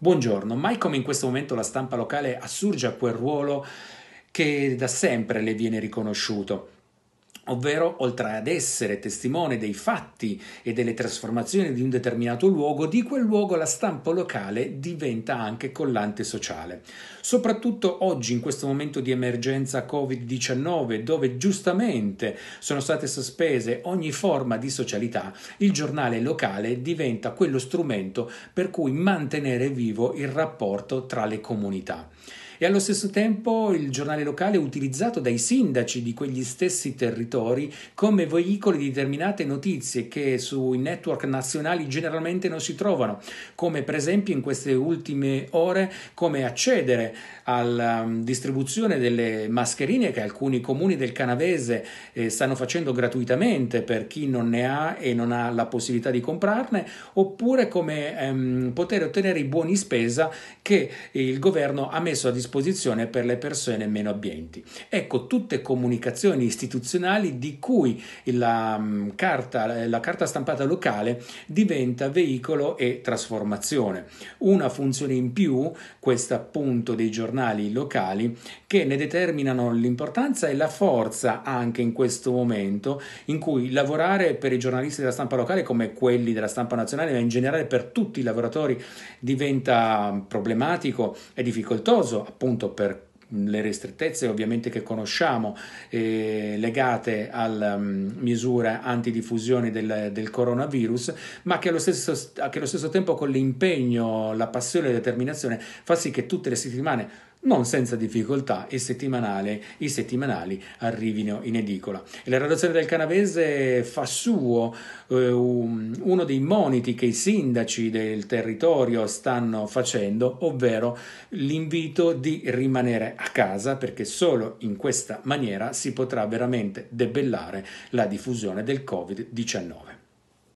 Buongiorno, mai come in questo momento la stampa locale assurge a quel ruolo che da sempre le viene riconosciuto ovvero oltre ad essere testimone dei fatti e delle trasformazioni di un determinato luogo, di quel luogo la stampa locale diventa anche collante sociale. Soprattutto oggi, in questo momento di emergenza Covid-19, dove giustamente sono state sospese ogni forma di socialità, il giornale locale diventa quello strumento per cui mantenere vivo il rapporto tra le comunità e allo stesso tempo il giornale locale utilizzato dai sindaci di quegli stessi territori ascoltatori come veicoli di determinate notizie che sui network nazionali generalmente non si trovano, come per esempio in queste ultime ore come accedere alla mm, distribuzione delle mascherine che alcuni comuni del canavese eh, stanno facendo gratuitamente per chi non ne ha e non ha la possibilità di comprarne, oppure come ehm, poter ottenere i buoni spesa che il governo ha messo a disposizione per le persone meno abbienti. Ecco, tutte comunicazioni istituzionali locali di cui la mm, carta, la carta stampata locale diventa veicolo e trasformazione. Una funzione in più, questa appunto dei giornali locali, che ne determinano l'importanza e la forza anche in questo momento in cui lavorare per i giornalisti della stampa locale come quelli della stampa nazionale, ma in generale per tutti i lavoratori diventa mm, problematico e difficoltoso appunto per le ristrettezze ovviamente che conosciamo eh, legate alla um, mm, misura antidiffusione del, del, coronavirus, ma che allo, stesso, che allo stesso tempo con l'impegno, la passione e la determinazione fa sì che tutte le settimane non senza difficoltà il settimanale, i settimanali arrivino in edicola. E la redazione del Canavese fa suo eh, un, uno dei moniti che i sindaci del territorio stanno facendo, ovvero l'invito di rimanere a casa perché solo in questa maniera si potrà veramente debellare la diffusione del Covid-19.